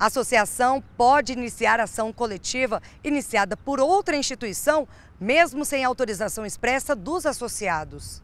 A associação pode iniciar ação coletiva iniciada por outra instituição, mesmo sem autorização expressa dos associados.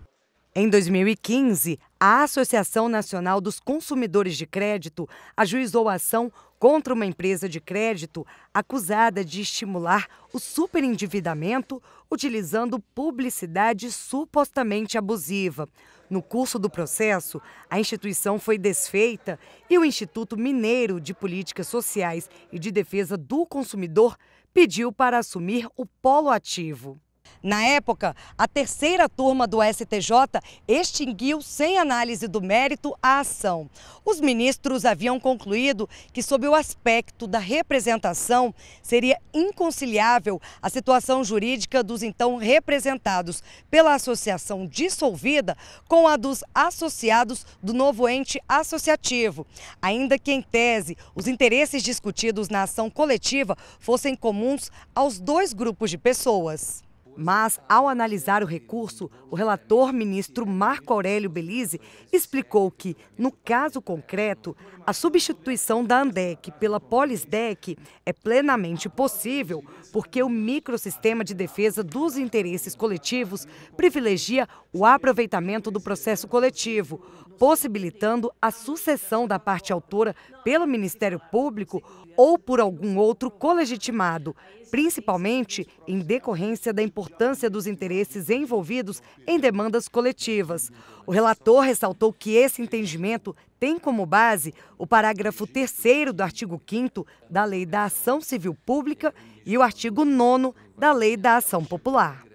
Em 2015, a Associação Nacional dos Consumidores de Crédito ajuizou a ação contra uma empresa de crédito acusada de estimular o superendividamento utilizando publicidade supostamente abusiva. No curso do processo, a instituição foi desfeita e o Instituto Mineiro de Políticas Sociais e de Defesa do Consumidor pediu para assumir o polo ativo. Na época, a terceira turma do STJ extinguiu sem análise do mérito a ação. Os ministros haviam concluído que, sob o aspecto da representação, seria inconciliável a situação jurídica dos então representados pela associação dissolvida com a dos associados do novo ente associativo. Ainda que, em tese, os interesses discutidos na ação coletiva fossem comuns aos dois grupos de pessoas. Mas, ao analisar o recurso, o relator ministro Marco Aurélio Belize explicou que, no caso concreto, a substituição da ANDEC pela Polisdec é plenamente possível, porque o microsistema de defesa dos interesses coletivos privilegia o aproveitamento do processo coletivo, possibilitando a sucessão da parte autora pelo Ministério Público ou por algum outro colegitimado, principalmente em decorrência da importância importância dos interesses envolvidos em demandas coletivas. O relator ressaltou que esse entendimento tem como base o parágrafo 3 do artigo 5 da Lei da Ação Civil Pública e o artigo 9 da Lei da Ação Popular.